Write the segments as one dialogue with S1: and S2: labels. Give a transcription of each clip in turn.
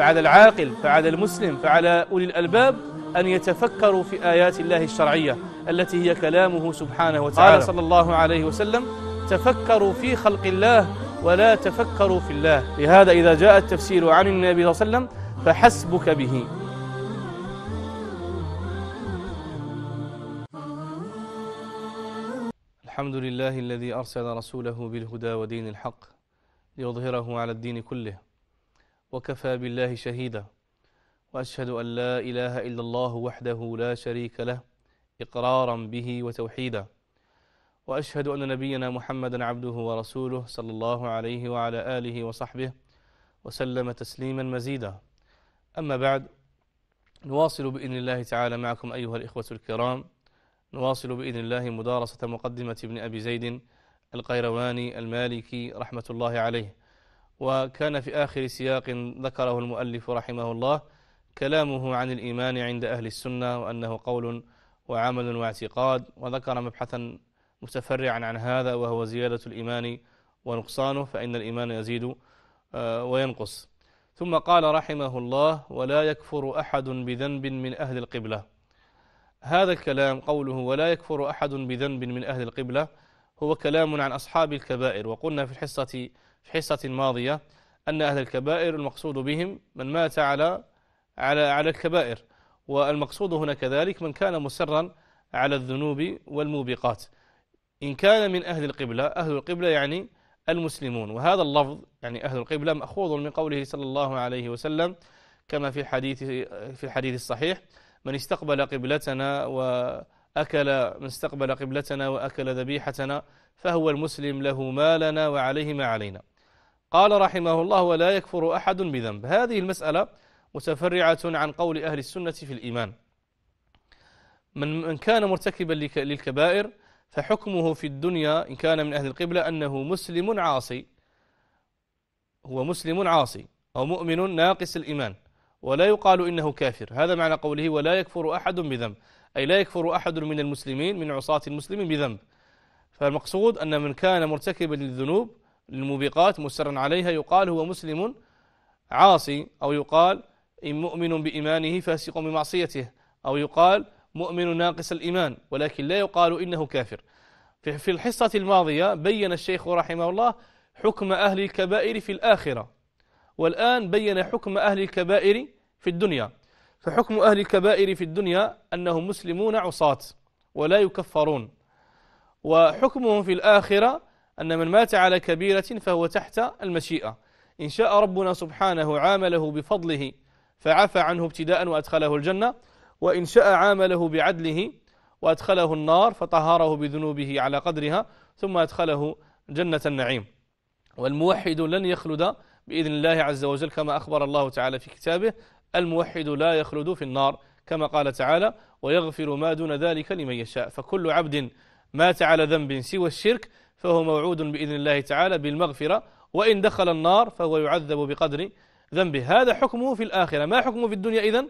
S1: فعلى العاقل فعلى المسلم فعلى أولي الألباب أن يتفكروا في آيات الله الشرعية التي هي كلامه سبحانه وتعالى قال صلى الله عليه وسلم تفكروا في خلق الله ولا تفكروا في الله لهذا إذا جاء التفسير عن النبي صلى الله عليه وسلم فحسبك به الحمد لله الذي أرسل رسوله بالهدى ودين الحق ليظهره على الدين كله وكفى بالله شهيدا وأشهد أن لا إله إلا الله وحده لا شريك له إقرارا به وتوحيدا وأشهد أن نبينا محمدا عبده ورسوله صلى الله عليه وعلى آله وصحبه وسلم تسليما مزيدا أما بعد نواصل بإذن الله تعالى معكم أيها الإخوة الكرام نواصل بإذن الله مدارسة مقدمة ابن أبي زيد القيرواني المالكي رحمة الله عليه وكان في آخر سياق ذكره المؤلف رحمه الله كلامه عن الإيمان عند أهل السنة وأنه قول وعمل واعتقاد وذكر مبحثا متفرعا عن هذا وهو زيادة الإيمان ونقصانه فإن الإيمان يزيد آه، وينقص ثم قال رحمه الله ولا يكفر أحد بذنب من أهل القبلة هذا الكلام قوله ولا يكفر أحد بذنب من أهل القبلة هو كلام عن أصحاب الكبائر وقلنا في الحصة في حصة ماضية أن أهل الكبائر المقصود بهم من مات على على على الكبائر والمقصود هنا كذلك من كان مسرا على الذنوب والموبقات إن كان من أهل القبلة أهل القبلة يعني المسلمون وهذا اللفظ يعني أهل القبلة مأخوذ من قوله صلى الله عليه وسلم كما في الحديث في الحديث الصحيح من استقبل قبلتنا وأكل من استقبل قبلتنا وأكل ذبيحتنا فهو المسلم له ما لنا وعليه ما علينا قال رحمه الله ولا يكفر أحد بذنب هذه المسألة متفرعة عن قول أهل السنة في الإيمان من من كان مرتكبا للكبائر فحكمه في الدنيا إن كان من أهل القبلة أنه مسلم عاصي هو مسلم عاصي أو مؤمن ناقص الإيمان ولا يقال إنه كافر هذا معنى قوله ولا يكفر أحد بذنب أي لا يكفر أحد من المسلمين من عصاة المسلمين بذنب فالمقصود أن من كان مرتكبا للذنوب للموبقات مسرا عليها يقال هو مسلم عاصي أو يقال إن مؤمن بإيمانه فاسق بمعصيته أو يقال مؤمن ناقص الإيمان ولكن لا يقال إنه كافر في الحصة الماضية بين الشيخ رحمه الله حكم أهل الكبائر في الآخرة والآن بين حكم أهل الكبائر في الدنيا فحكم أهل الكبائر في الدنيا أنهم مسلمون عصاة ولا يكفرون وحكمهم في الآخرة أن من مات على كبيرة فهو تحت المشيئة إن شاء ربنا سبحانه عامله بفضله فعفى عنه ابتداء وأدخله الجنة وإن شاء عامله بعدله وأدخله النار فطهره بذنوبه على قدرها ثم أدخله جنة النعيم والموحد لن يخلد بإذن الله عز وجل كما أخبر الله تعالى في كتابه الموحد لا يخلد في النار كما قال تعالى ويغفر ما دون ذلك لمن يشاء فكل عبد مات على ذنب سوى الشرك فهو موعود بإذن الله تعالى بالمغفرة وإن دخل النار فهو يعذب بقدر ذنبه هذا حكمه في الآخرة ما حكمه في الدنيا إذن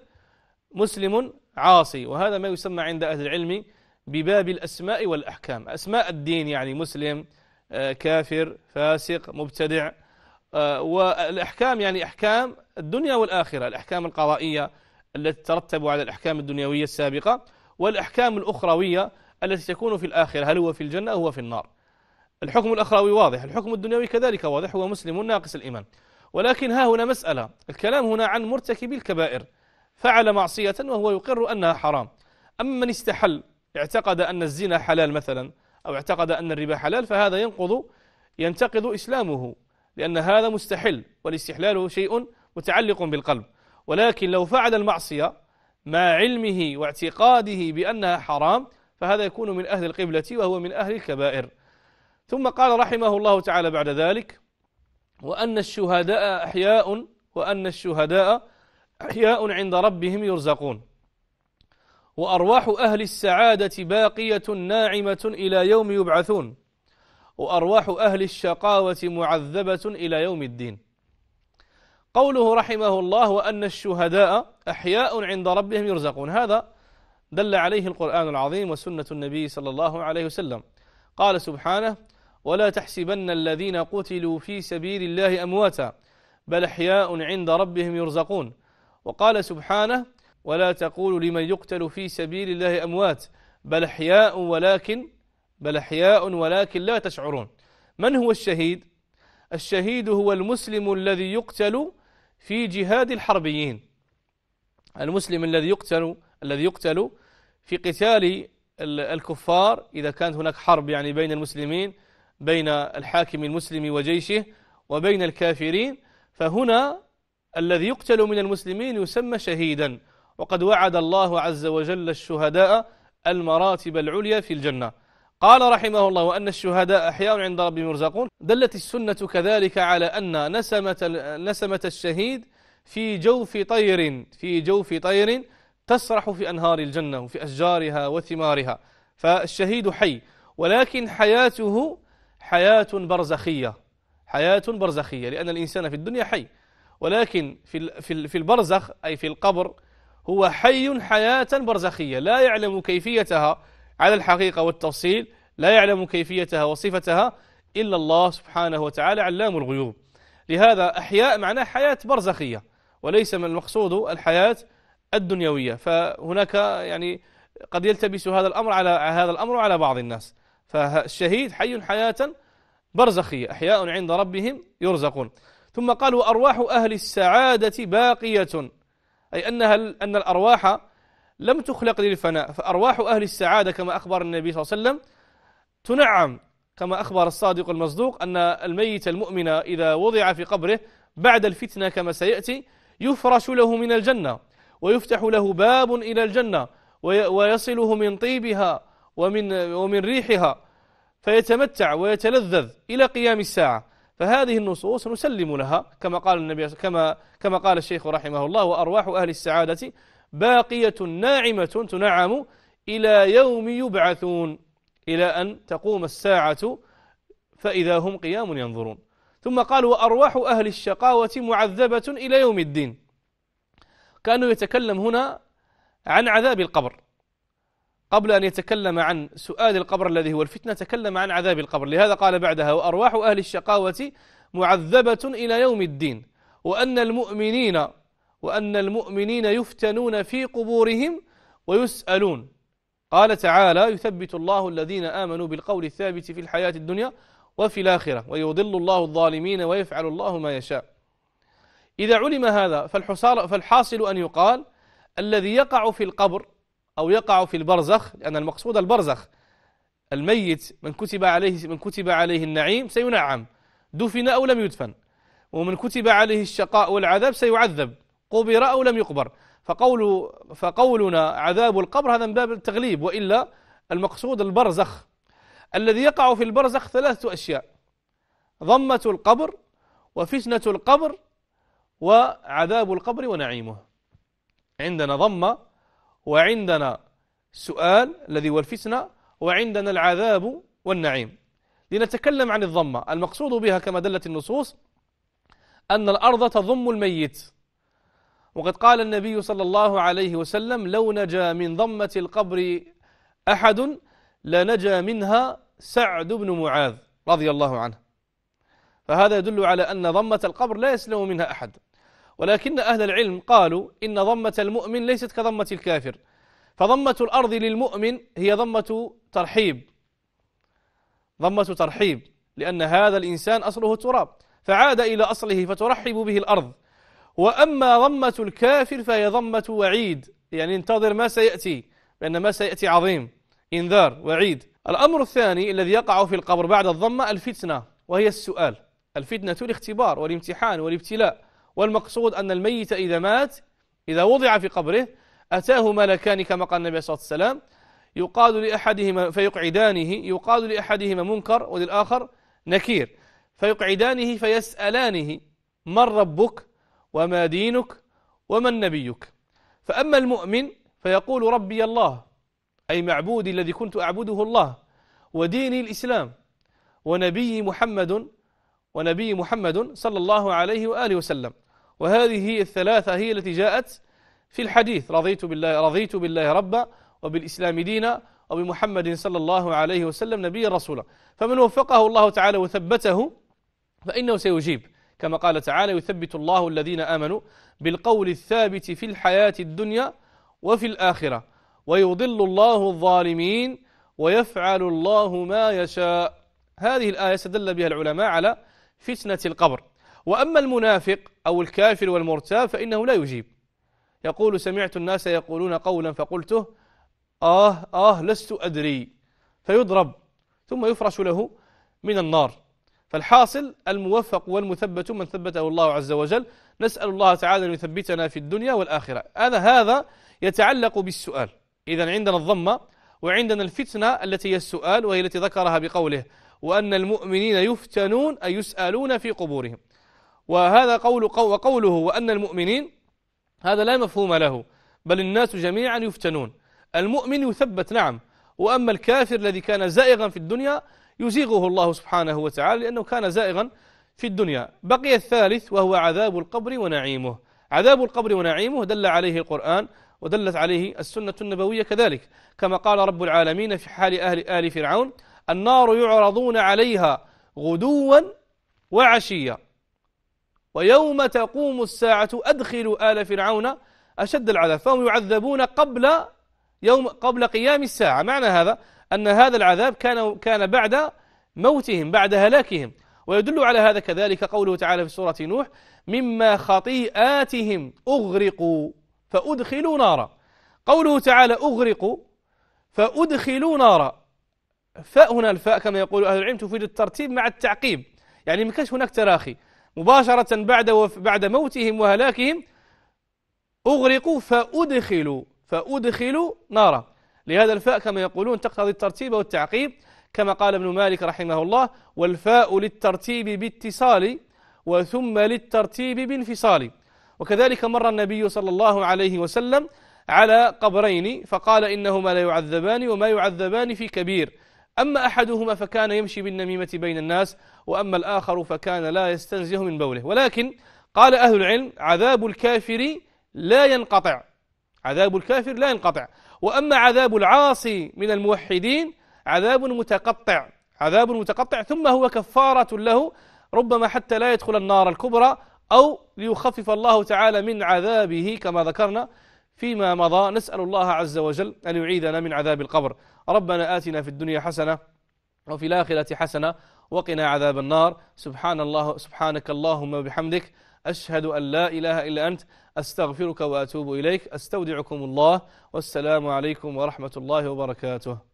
S1: مسلم عاصي وهذا ما يسمى عند أهل العلم بباب الأسماء والأحكام أسماء الدين يعني مسلم آه، كافر فاسق مبتدع آه، والأحكام يعني أحكام الدنيا والآخرة الأحكام القضائية التي ترتب على الأحكام الدنيوية السابقة والأحكام الأخروية التي تكون في الآخرة هل هو في الجنة أو هو في النار الحكم الأخروي واضح الحكم الدنيوي كذلك واضح هو مسلم ناقص الإيمان ولكن ها هنا مسألة الكلام هنا عن مرتكب الكبائر فعل معصية وهو يقر أنها حرام أما من استحل اعتقد أن الزنا حلال مثلا أو اعتقد أن الربا حلال فهذا ينقض ينتقض إسلامه لأن هذا مستحل والاستحلال شيء متعلق بالقلب ولكن لو فعل المعصية مع علمه واعتقاده بأنها حرام فهذا يكون من أهل القبلة وهو من أهل الكبائر ثم قال رحمه الله تعالى بعد ذلك وأن الشهداء أحياء وأن الشهداء أحياء عند ربهم يرزقون وأرواح أهل السعادة باقية ناعمة إلى يوم يبعثون وأرواح أهل الشقاوة معذبة إلى يوم الدين قوله رحمه الله وأن الشهداء أحياء عند ربهم يرزقون هذا دل عليه القرآن العظيم وسنة النبي صلى الله عليه وسلم قال سبحانه ولا تحسبن الذين قتلوا في سبيل الله أمواتا بل أحياء عند ربهم يرزقون وقال سبحانه ولا تقولوا لمن يقتل في سبيل الله أموات بل أحياء ولكن بل أحياء ولكن لا تشعرون من هو الشهيد الشهيد هو المسلم الذي يقتل في جهاد الحربيين المسلم الذي يقتل الذي يقتل في قتال الكفار إذا كانت هناك حرب يعني بين المسلمين بين الحاكم المسلم وجيشه وبين الكافرين فهنا الذي يقتل من المسلمين يسمى شهيدا وقد وعد الله عز وجل الشهداء المراتب العليا في الجنة قال رحمه الله وأن الشهداء أحياء عند ربهم يرزقون دلت السنة كذلك على أن نسمة, نسمة الشهيد في جوف طير في جوف طير تسرح في أنهار الجنة وفي أشجارها وثمارها فالشهيد حي ولكن حياته حياة برزخية حياة برزخية لأن الإنسان في الدنيا حي ولكن في في البرزخ أي في القبر هو حي حياة برزخية لا يعلم كيفيتها على الحقيقة والتفصيل لا يعلم كيفيتها وصفتها إلا الله سبحانه وتعالى علام الغيوب لهذا أحياء معناه حياة برزخية وليس من المقصود الحياة الدنيوية فهناك يعني قد يلتبس هذا الأمر على هذا الأمر على بعض الناس فالشهيد حي حياة برزخية أحياء عند ربهم يرزقون ثم قال وأرواح أهل السعادة باقية أي أنها أن الأرواح لم تخلق للفناء فأرواح أهل السعادة كما أخبر النبي صلى الله عليه وسلم تنعم كما أخبر الصادق المصدوق أن الميت المؤمن إذا وضع في قبره بعد الفتنة كما سيأتي يفرش له من الجنة ويفتح له باب إلى الجنة ويصله من طيبها ومن, ومن ريحها فيتمتع ويتلذذ إلى قيام الساعة فهذه النصوص نسلم لها كما قال النبي كما كما قال الشيخ رحمه الله وأرواح أهل السعادة باقية ناعمة تنعم إلى يوم يبعثون إلى أن تقوم الساعة فإذا هم قيام ينظرون ثم قال وأرواح أهل الشقاوة معذبة إلى يوم الدين كانوا يتكلم هنا عن عذاب القبر قبل أن يتكلم عن سؤال القبر الذي هو الفتنة تكلم عن عذاب القبر لهذا قال بعدها وأرواح أهل الشقاوة معذبة إلى يوم الدين وأن المؤمنين وأن المؤمنين يفتنون في قبورهم ويسألون قال تعالى يثبت الله الذين آمنوا بالقول الثابت في الحياة الدنيا وفي الآخرة ويضل الله الظالمين ويفعل الله ما يشاء إذا علم هذا فالحصار فالحاصل أن يقال الذي يقع في القبر أو يقع في البرزخ لأن المقصود البرزخ الميت من كتب عليه من كتب عليه النعيم سينعم دفن أو لم يدفن ومن كتب عليه الشقاء والعذاب سيعذب قبر أو لم يقبر فقول فقولنا عذاب القبر هذا من باب التغليب وإلا المقصود البرزخ الذي يقع في البرزخ ثلاثة أشياء ضمة القبر وفتنة القبر وعذاب القبر ونعيمه عندنا ضمة وعندنا سؤال الذي هو الفتنة وعندنا العذاب والنعيم لنتكلم عن الضمة المقصود بها كما دلت النصوص أن الأرض تضم الميت وقد قال النبي صلى الله عليه وسلم لو نجا من ضمة القبر أحد لنجا منها سعد بن معاذ رضي الله عنه فهذا يدل على أن ضمة القبر لا يسلم منها أحد ولكن أهل العلم قالوا إن ضمة المؤمن ليست كضمة الكافر فضمة الأرض للمؤمن هي ضمة ترحيب ضمة ترحيب لأن هذا الإنسان أصله تراب فعاد إلى أصله فترحب به الأرض وأما ضمة الكافر فهي ضمة وعيد يعني انتظر ما سيأتي لأن ما سيأتي عظيم إنذار وعيد الأمر الثاني الذي يقع في القبر بعد الضمة الفتنة وهي السؤال الفتنة الاختبار والامتحان والابتلاء والمقصود أن الميت إذا مات إذا وضع في قبره أتاه ملكان كما قال النبي صلى الله عليه وسلم يقال لأحدهما فيقعدانه يقال لأحدهما منكر وللآخر نكير فيقعدانه فيسألانه من ربك وما دينك ومن نبيك فأما المؤمن فيقول ربي الله أي معبودي الذي كنت أعبده الله وديني الإسلام ونبي محمد ونبي محمد صلى الله عليه وآله وسلم وهذه الثلاثة هي التي جاءت في الحديث رضيت بالله, رضيت بالله ربا وبالإسلام دينا وبمحمد صلى الله عليه وسلم نبيا رسولا فمن وفقه الله تعالى وثبته فإنه سيجيب كما قال تعالى يثبت الله الذين آمنوا بالقول الثابت في الحياة الدنيا وفي الآخرة ويضل الله الظالمين ويفعل الله ما يشاء هذه الآية استدل بها العلماء على فتنة القبر وأما المنافق أو الكافر والمرتاب فإنه لا يجيب يقول سمعت الناس يقولون قولا فقلته آه آه لست أدري فيضرب ثم يفرش له من النار فالحاصل الموفق والمثبت من ثبته الله عز وجل نسأل الله تعالى أن يثبتنا في الدنيا والآخرة هذا هذا يتعلق بالسؤال إذا عندنا الضمة وعندنا الفتنة التي هي السؤال وهي التي ذكرها بقوله وأن المؤمنين يفتنون أي يسألون في قبورهم وهذا قول وقوله وأن المؤمنين هذا لا مفهوم له بل الناس جميعا يفتنون المؤمن يثبت نعم وأما الكافر الذي كان زائغا في الدنيا يزيغه الله سبحانه وتعالى لأنه كان زائغا في الدنيا بقي الثالث وهو عذاب القبر ونعيمه عذاب القبر ونعيمه دل عليه القرآن ودلت عليه السنة النبوية كذلك كما قال رب العالمين في حال أهل آل فرعون النار يعرضون عليها غدوا وعشيا ويوم تقوم الساعة أدخلوا آل فرعون أشد العذاب فهم يعذبون قبل يوم قبل قيام الساعة معنى هذا أن هذا العذاب كان كان بعد موتهم بعد هلاكهم ويدل على هذا كذلك قوله تعالى في سورة نوح مما خطيئاتهم أغرقوا فأدخلوا نارا قوله تعالى أغرقوا فأدخلوا نارا فاء هنا الفاء كما يقول أهل العلم تفيد الترتيب مع التعقيب يعني ما كانش هناك تراخي مباشرة بعد وف بعد موتهم وهلاكهم أغرقوا فأدخلوا فأدخلوا نارا لهذا الفاء كما يقولون تقتضي الترتيب والتعقيب كما قال ابن مالك رحمه الله والفاء للترتيب باتصال وثم للترتيب بانفصال وكذلك مر النبي صلى الله عليه وسلم على قبرين فقال إنهما لا يعذبان وما يعذبان في كبير أما أحدهما فكان يمشي بالنميمة بين الناس وأما الآخر فكان لا يستنزه من بوله ولكن قال أهل العلم عذاب الكافر لا ينقطع عذاب الكافر لا ينقطع وأما عذاب العاصي من الموحدين عذاب متقطع عذاب متقطع ثم هو كفارة له ربما حتى لا يدخل النار الكبرى أو ليخفف الله تعالى من عذابه كما ذكرنا فيما مضى نسأل الله عز وجل أن يعيذنا من عذاب القبر ربنا آتنا في الدنيا حسنة وفي الآخرة حسنة وقنا عذاب النار سبحان الله سبحانك اللهم وبحمدك أشهد أن لا إله إلا أنت أستغفرك وأتوب إليك أستودعكم الله والسلام عليكم ورحمة الله وبركاته